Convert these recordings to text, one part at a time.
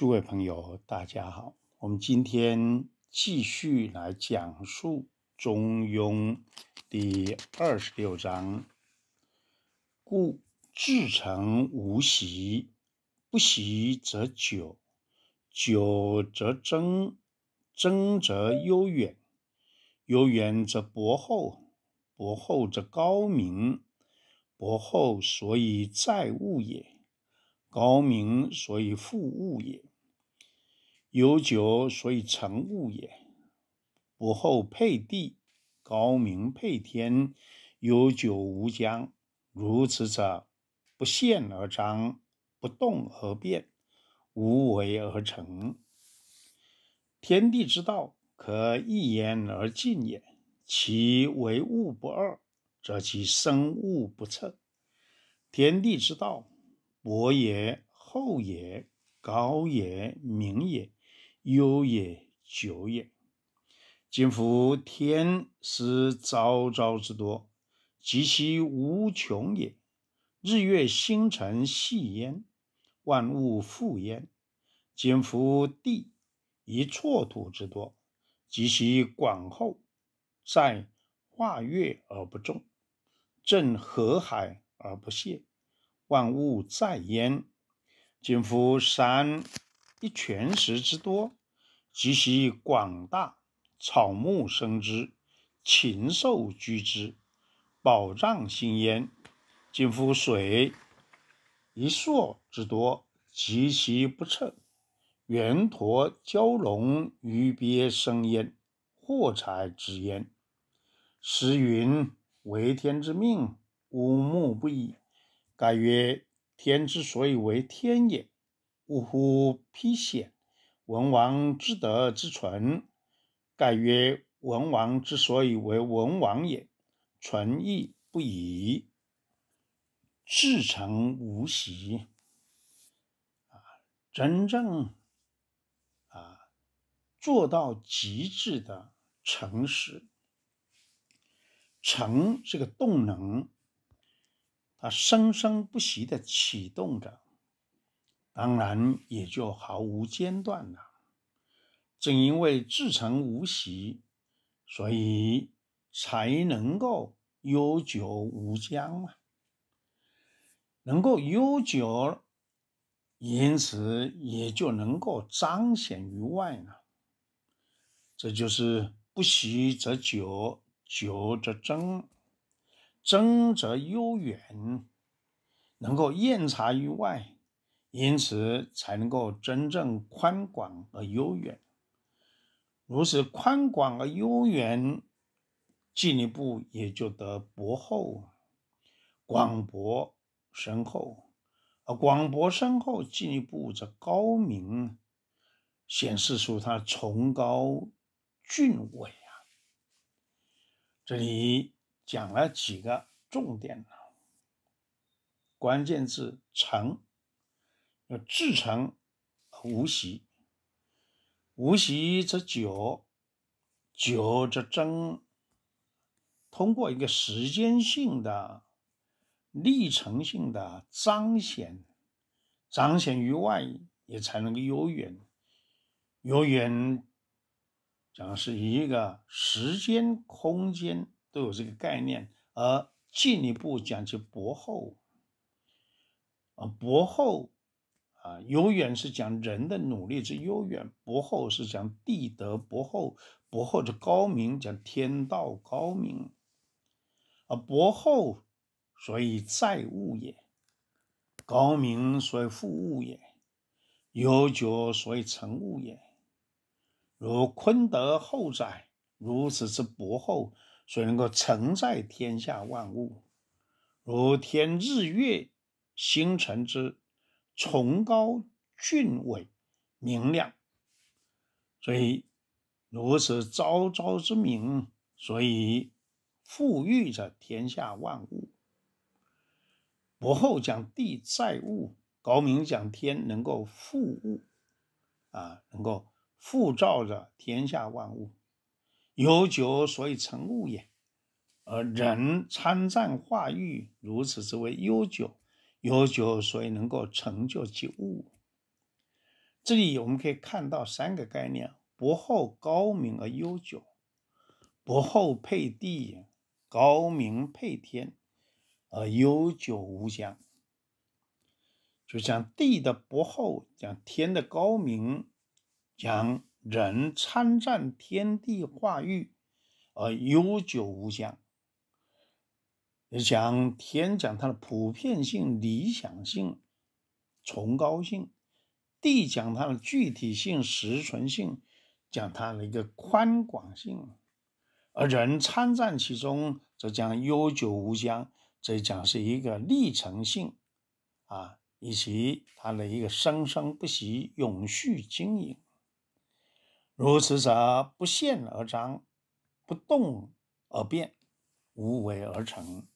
诸位朋友，大家好！我们今天继续来讲述《中庸》第二十六章：“故至诚无习，不习则久，久则争，争则悠远，悠远则薄厚，薄厚则高明。薄厚所以载物也，高明所以富物也。”有酒，所以成物也。不厚配地，高明配天。有酒无疆，如此者不陷而张，不动而变，无为而成。天地之道，可一言而尽也。其为物不二，则其生物不测。天地之道，薄也，厚也，高也，明也。忧也，久也。今夫天，时昭昭之多，及其无穷也；日月星辰系焉，万物复焉。今夫地，一错土之多，及其广厚，在化月而不重，震河海而不泄，万物在焉。今夫山。一泉石之多，及其广大，草木生之，禽兽居之，宝藏兴焉。今夫水，一粟之多，及其不测，猿沱蛟龙鱼鳖生焉，货财殖焉。时云：“为天之命，吾木不已，盖曰天之所以为天也。”呜呼！披险，文王之德之存，盖曰文王之所以为文王也。存义不已，至诚无习。啊，真正啊，做到极致的诚实，诚这个动能，它生生不息的启动着。当然也就毫无间断了。正因为自成无习，所以才能够悠久无疆嘛。能够悠久，因此也就能够彰显于外了。这就是不习则久，久则争，争则悠远，能够验察于外。因此才能够真正宽广而悠远。如此宽广而悠远，进一步也就得博厚、广博、深厚啊！广博深厚而广博深厚进一步则高明，显示出它崇高、俊伟啊！这里讲了几个重点呢？关键字“成”。要至诚，无息，无息则久，久则争。通过一个时间性的、历程性的彰显，彰显于外，也才能够悠远。悠远讲是一个时间、空间都有这个概念，而进一步讲其博厚。啊，博厚。啊，悠远是讲人的努力之悠远，博厚是讲地德博厚，博厚之高明，讲天道高明。啊，博厚所以载物也，高明所以富物也，悠久所以成物也。如坤德厚载，如此之博厚，所以能够承载天下万物。如天日月星辰之。崇高、俊伟、明亮，所以如此昭昭之明，所以富裕着天下万物。博后讲地载物，高明讲天能够富物，啊，能够富照着天下万物。悠久所以成物也，而人参赞化育，如此之为悠久。悠久，所以能够成就其物。这里我们可以看到三个概念：博厚、高明而悠久；博厚配地，高明配天，而悠久无疆。就像地的博厚，讲天的高明，讲人参战天地化育，而悠久无疆。讲天讲它的普遍性、理想性、崇高性；地讲它的具体性、实存性；讲它的一个宽广性；而人参战其中，则将悠久无疆，这讲是一个历程性啊，以及它的一个生生不息、永续经营。如此者，不陷而张，不动而变，无为而成。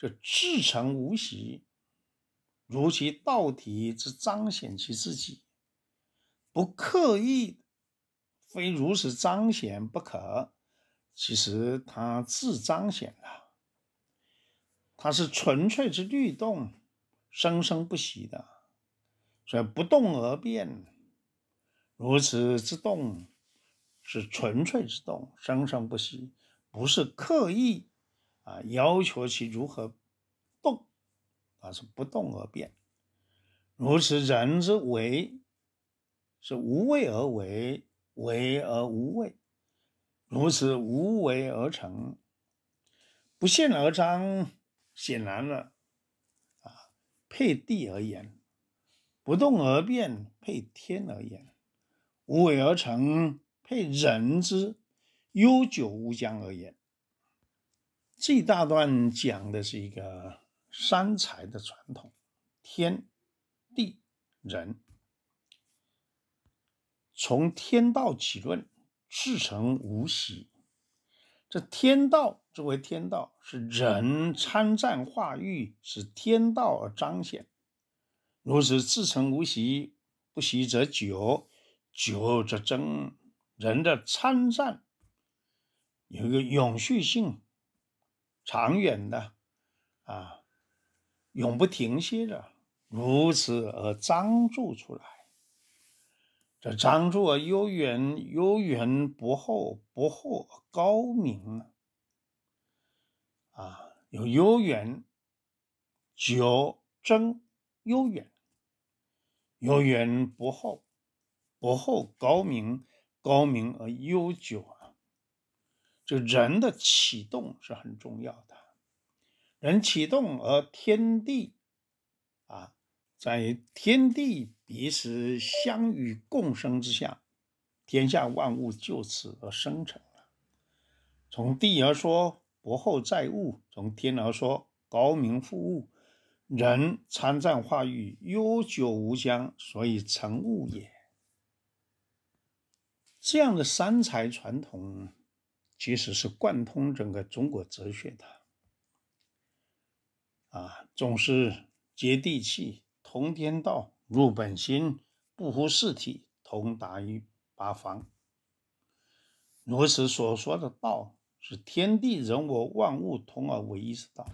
就至诚无息，如其道体之彰显其自己，不刻意，非如此彰显不可。其实他自彰显了，他是纯粹之律动，生生不息的，所以不动而变，如此之动是纯粹之动，生生不息，不是刻意。啊，要求其如何动，而是不动而变，如此人之为是无为而为，为而无为，如此无为而成，不现而彰。显然了，啊，配地而言，不动而变；配天而言，无为而成；配人之悠久无疆而言。这一大段讲的是一个三才的传统，天、地、人，从天道起论，至诚无习。这天道作为天道，是人参赞化育，使天道而彰显。如此至诚无习，不习则久，久则争。人的参赞有一个永续性。长远的，啊，永不停歇的，如此而张著出来。这张著而悠远，悠远不厚，不厚高明啊！啊，有悠远，久争悠远，悠远不厚，不厚高明，高明而悠久。就人的启动是很重要的，人启动而天地，啊，在天地彼此相与共生之下，天下万物就此而生成了。从地而说，薄厚载物；从天而说，高明覆物。人参赞化育，悠久无疆，所以成物也。这样的三才传统。其实是贯通整个中国哲学的，啊，总是接地气、通天道、入本心、不忽事体，通达于八方。如此所说的道，是天地人我万物同而为一之道。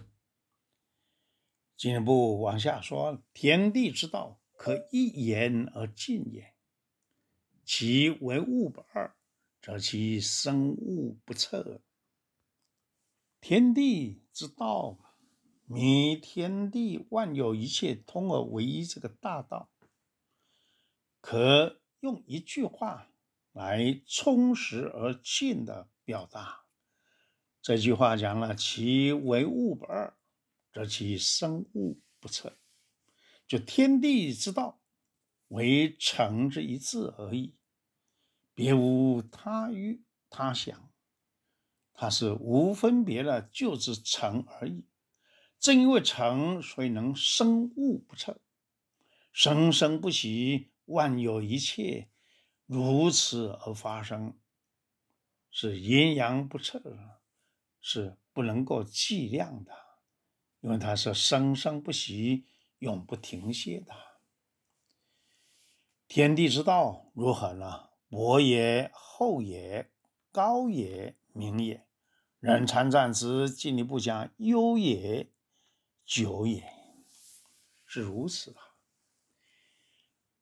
进一步往下说，天地之道，可一言而尽也，其为物不二。则其生物不测，天地之道，迷天地万有一切，通而唯一这个大道，可用一句话来充实而尽的表达。这句话讲了其唯物不二，则其生物不测，就天地之道，为成之一字而已。别无他欲他想，他是无分别了，就是成而已。正因为成，所以能生物不测，生生不息，万有一切如此而发生。是阴阳不测，是不能够计量的，因为它是生生不息、永不停歇的。天地之道如何呢？博也厚也高也明也，人常战之，尽力不讲，优也久也是如此吧。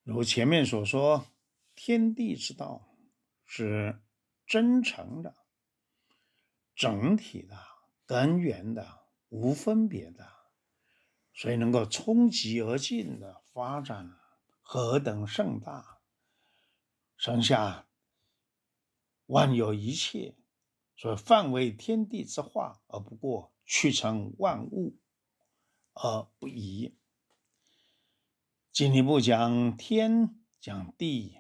如前面所说，天地之道是真诚的、整体的、根源的、无分别的，所以能够冲击而进的发展，何等盛大！上下万有一切，所以范为天地之化而不过，去成万物而不移。进一步讲天，讲地，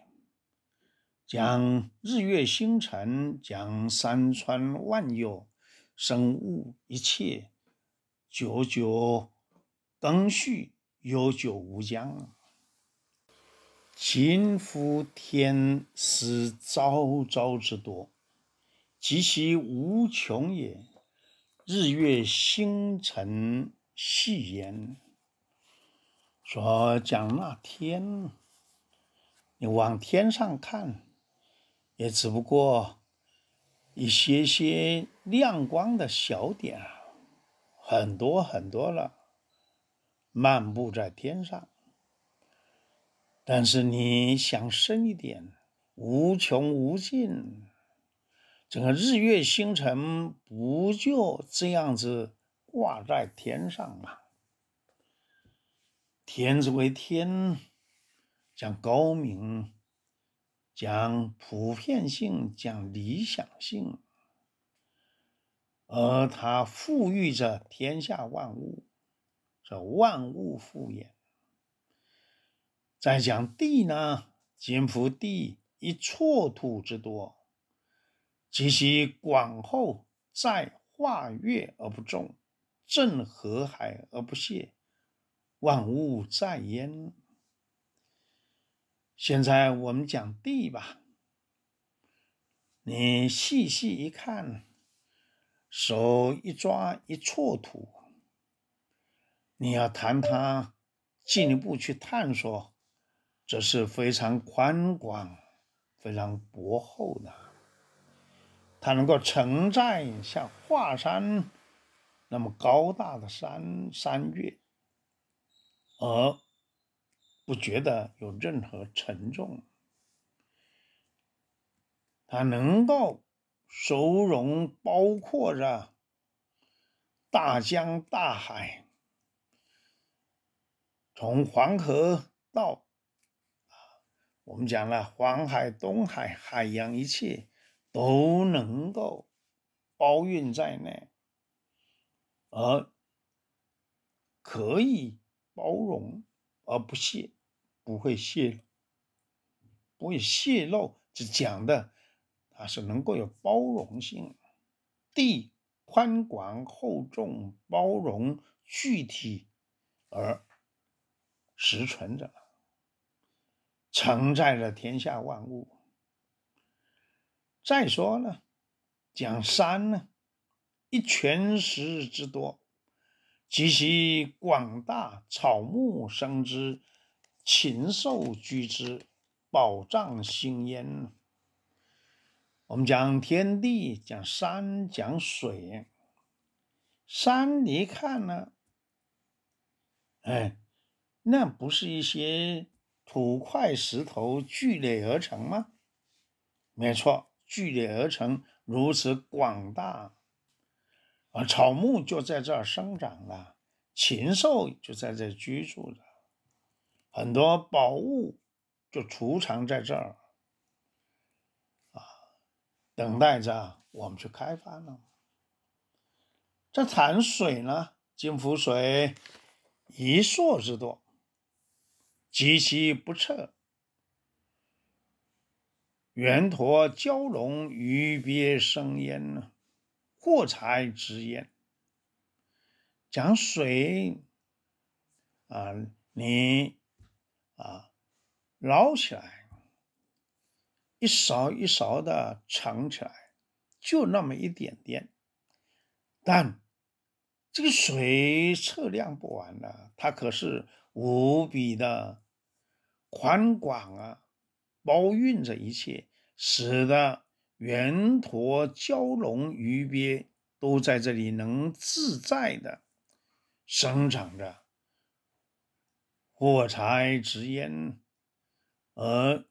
讲日月星辰，讲山川万有生物一切，久久更续，悠久无疆。行夫天，是昭昭之多，及其无穷也。日月星辰，系言说讲那天，你往天上看，也只不过一些些亮光的小点，很多很多了，漫步在天上。但是你想深一点，无穷无尽，整个日月星辰不就这样子挂在天上吗？天之为天，讲高明，讲普遍性，讲理想性，而它赋予着天下万物，说万物复也。再讲地呢？金福地一错土之多，及其广厚，在化月而不重，镇河海而不泄，万物在焉。现在我们讲地吧。你细细一看，手一抓一错土，你要谈它，进一步去探索。这是非常宽广、非常薄厚的，它能够承载像华山那么高大的山山岳，而不觉得有任何沉重。它能够收容包括着大江大海，从黄河到。我们讲了黄海、东海、海洋一切都能够包运在内，而可以包容而不泄，不会泄，不会泄露。只讲的它是能够有包容性，地宽广厚重、包容具体而实存着。承载着天下万物。再说了，讲山呢，一全石之多，及其广大，草木生之，禽兽居之，宝藏兴焉。我们讲天地，讲山，讲水。山你看呢？哎，那不是一些。土块石头聚垒而成吗？没错，聚垒而成如此广大啊！草木就在这儿生长了，禽兽就在这居住着，很多宝物就储藏在这儿啊，等待着我们去开发呢。这潭水呢，金福水一硕之多。及其不测，圆陀蛟龙鱼鳖生焉呢？祸财之焉？讲水啊，你啊，捞起来一勺一勺的盛起来，就那么一点点，但这个水测量不完呢，它可是无比的。宽广啊，包蕴着一切，使得圆陀蛟龙、鱼鳖都在这里能自在的生长着，火柴、纸烟，而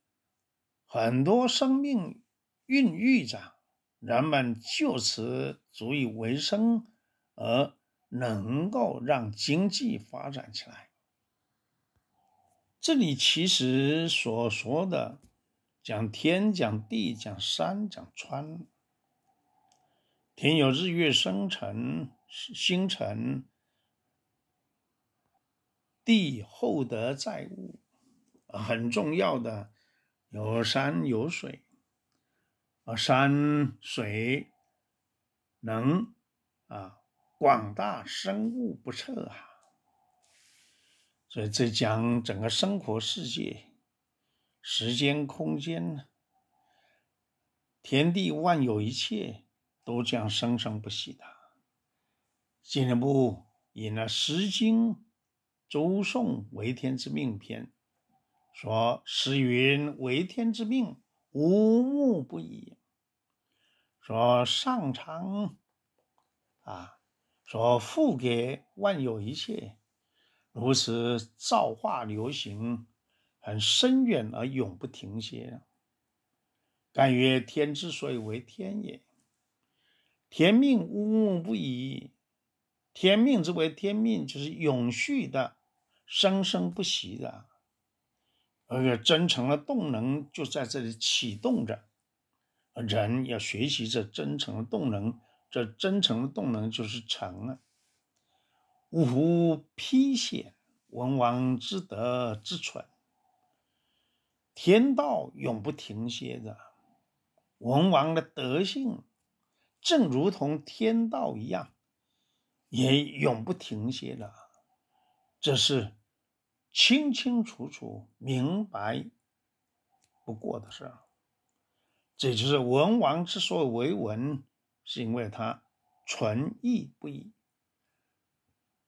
很多生命孕育着，人们就此足以为生，而能够让经济发展起来。这里其实所说的，讲天讲地讲山讲川，天有日月星辰，星辰；地厚德载物，很重要的，有山有水，啊，山水，能，啊，广大生物不测啊。所以，这讲整个生活世界、时间、空间、天地万有一切，都将生生不息的。进一步引了《诗经》周颂“为天之命”篇，说：“诗云，为天之命，无物不以。”说上苍啊，说赋给万有一切。如此造化流行，很深远而永不停歇。干曰：天之所以为天也。天命无目不已。天命之为天命，就是永续的、生生不息的。而个真诚的动能就在这里启动着，人要学习这真诚的动能，这真诚的动能就是诚啊。无批险，文王之德之蠢。天道永不停歇的，文王的德性，正如同天道一样，也永不停歇了。这是清清楚楚、明白不过的事儿。这就是文王之所以为文，是因为他存意不义。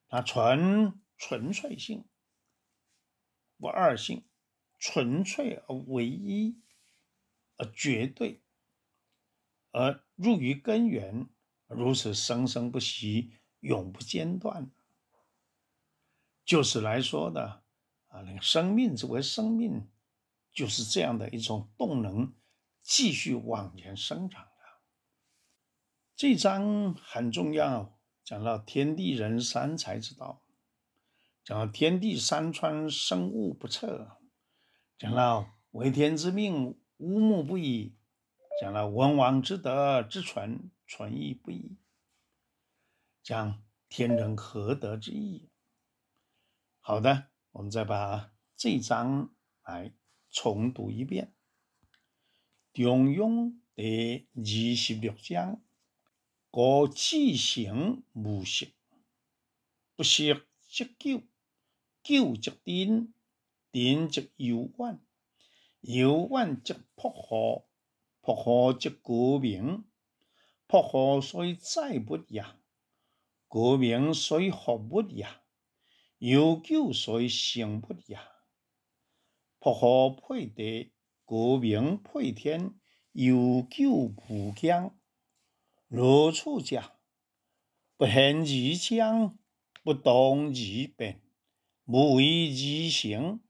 啊，纯纯粹性，不二性，纯粹而唯一，而绝对，而入于根源，如此生生不息，永不间断。就是来说的啊，那个生命，作为生命，就是这样的一种动能，继续往前生长的。这章很重要。讲了天地人三才之道，讲了天地山川生物不测，讲了为天之命无木不依，讲了文王之德之存存亦不移，讲天人合德之意。好的，我们再把这章来重读一遍，《中庸》得二十六章。高自成无性，不识即救，救则顶，顶则有远，有远则破荷，破荷则高明，破荷所以载不也，高明所以服不也，有救所以成不也。破荷配地，高明配天，有救无疆。如处讲？不陷其将，不动其本，无为其形。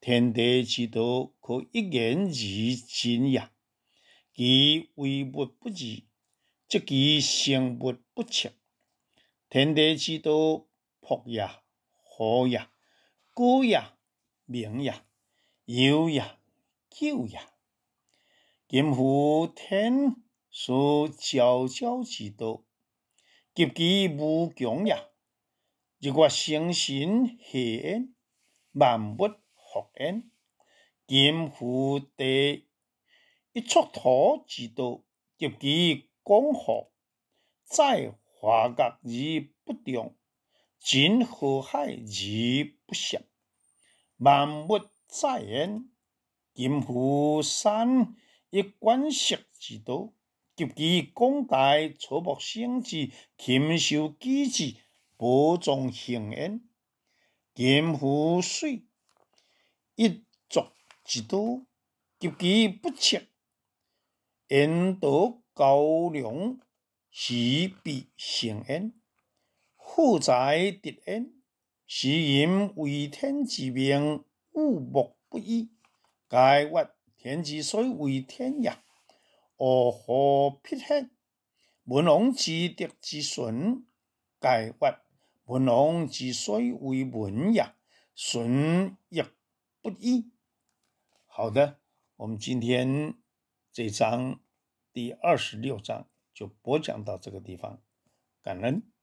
天地之道，可一言以尽也。其为物不二，则其生物不测。天地之道，朴也，和也，古也，明也，有也，久也。今乎天。所造就之道，及其无穷也。日月星辰焉，万物复焉，金福地一出土之道，及其广厚，在华格而不彰，尽河海而不响，万物再焉，金福山一管色之道。及其广大草木生殖、禽兽机制、播种行恩，金福水，一族之道，及其不测，引导高梁，使彼行恩，富载德恩，使民为天之命，物木不义，盖曰天之水为天也。哦，何撇乞文王之德之纯，盖曰文王之衰，为文也，纯也不易。好的，我们今天这章第二十六章就播讲到这个地方，感恩。